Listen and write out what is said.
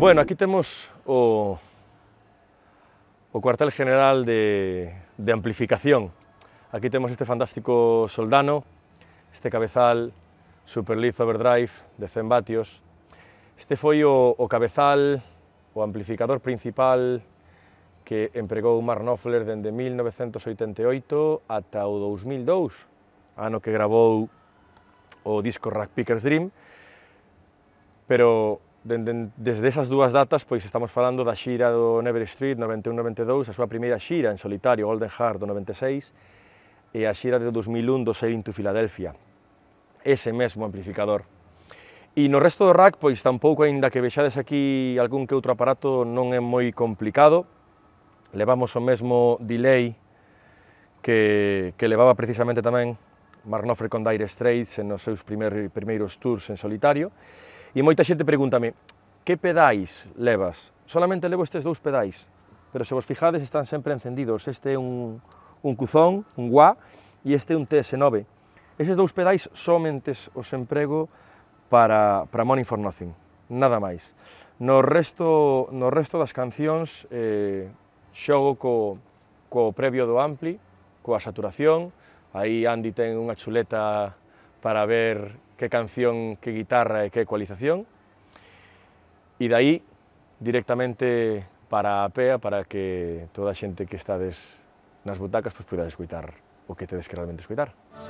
Bueno, aquí temos o, o cuartel general de, de amplificación. Aquí temos este fantástico soldano, este cabezal Super Leaf Overdrive de 100 vatios. Este foi o, o cabezal, o amplificador principal que empregou Mark Knopfler dende 1988 ata o 2002, ano que grabou o disco Rack Pickers Dream, pero Dende, desde esas dúas datas, pois estamos falando da xira do Never Street 91-92, a súa primeira xira en solitario, Golden Heart, do 96, e a xira de 2001 do Sailing to Philadelphia, ese mesmo amplificador. E no resto do rack, pois tampouco, aínda que vexades aquí algún que outro aparato, non é moi complicado. Levamos o mesmo delay que, que levaba precisamente tamén Mark Knopfler con Dire Straits en os seus primeiros tours en solitario, E moita xente pregúntame, que pedais levas? Solamente levo estes dous pedais, pero se vos fijades están sempre encendidos. Este é un, un cuzón, un guá, e este é un TS9. Eses dous pedais somente os emprego para, para Money for Nothing, nada máis. No resto, no resto das cancións eh, xogo co, co previo do ampli, coa saturación, aí Andy ten unha chuleta para ver que canción, que guitarra e que ecualización. E de aí directamente para a PEA para que toda a xente que estades nas butacas pois, pues, pudades escutar o que tedes que realmente escutar.